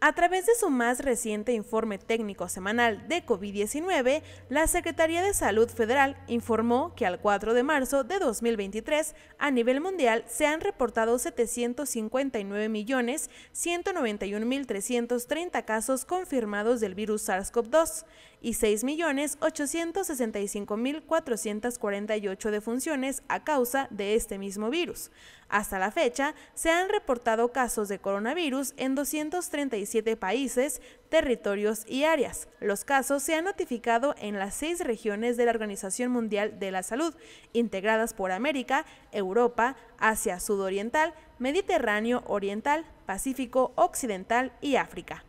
A través de su más reciente informe técnico semanal de COVID-19, la Secretaría de Salud Federal informó que al 4 de marzo de 2023, a nivel mundial, se han reportado 759.191.330 casos confirmados del virus SARS-CoV-2 y 6.865.448 defunciones a causa de este mismo virus. Hasta la fecha, se han reportado casos de coronavirus en 236 países, territorios y áreas. Los casos se han notificado en las seis regiones de la Organización Mundial de la Salud, integradas por América, Europa, Asia Sudoriental, Mediterráneo Oriental, Pacífico Occidental y África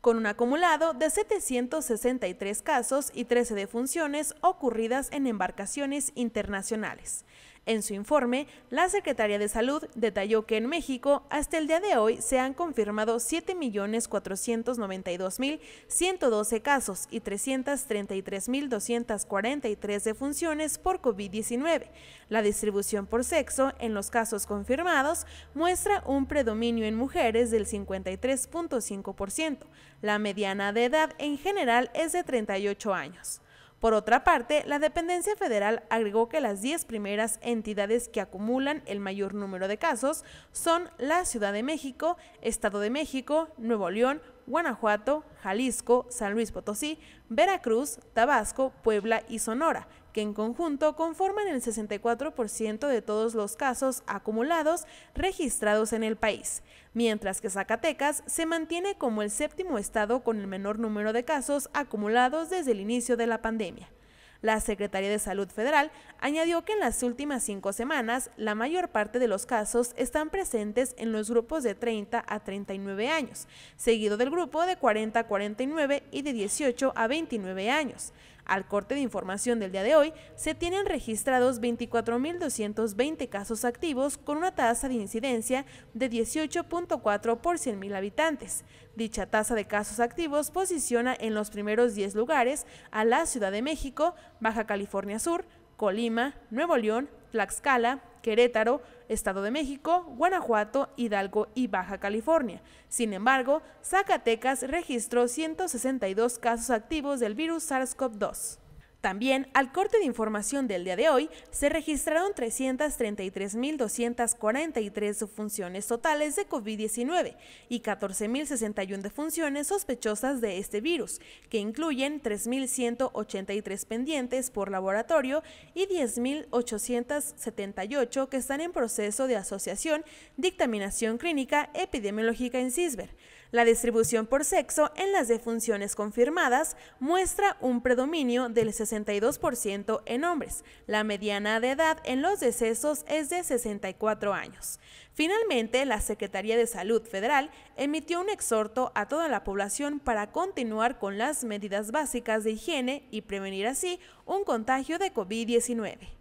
con un acumulado de 763 casos y 13 defunciones ocurridas en embarcaciones internacionales. En su informe, la Secretaría de Salud detalló que en México, hasta el día de hoy, se han confirmado 7.492.112 casos y 333.243 defunciones por COVID-19. La distribución por sexo en los casos confirmados muestra un predominio en mujeres del 53.5%. La mediana de edad en general es de 38 años. Por otra parte, la dependencia federal agregó que las 10 primeras entidades que acumulan el mayor número de casos son la Ciudad de México, Estado de México, Nuevo León, Guanajuato, Jalisco, San Luis Potosí, Veracruz, Tabasco, Puebla y Sonora, que en conjunto conforman el 64% de todos los casos acumulados registrados en el país, mientras que Zacatecas se mantiene como el séptimo estado con el menor número de casos acumulados desde el inicio de la pandemia. La Secretaría de Salud Federal añadió que en las últimas cinco semanas la mayor parte de los casos están presentes en los grupos de 30 a 39 años, seguido del grupo de 40 a 49 y de 18 a 29 años. Al corte de información del día de hoy, se tienen registrados 24.220 casos activos con una tasa de incidencia de 18.4 por 100.000 habitantes. Dicha tasa de casos activos posiciona en los primeros 10 lugares a la Ciudad de México, Baja California Sur, Colima, Nuevo León, Tlaxcala, Querétaro, Estado de México, Guanajuato, Hidalgo y Baja California. Sin embargo, Zacatecas registró 162 casos activos del virus SARS-CoV-2. También, al corte de información del día de hoy, se registraron 333.243 subfunciones totales de COVID-19 y 14.061 defunciones sospechosas de este virus, que incluyen 3.183 pendientes por laboratorio y 10.878 que están en proceso de asociación, dictaminación clínica epidemiológica en CISBER. La distribución por sexo en las defunciones confirmadas muestra un predominio del 62% en hombres. La mediana de edad en los decesos es de 64 años. Finalmente, la Secretaría de Salud Federal emitió un exhorto a toda la población para continuar con las medidas básicas de higiene y prevenir así un contagio de COVID-19.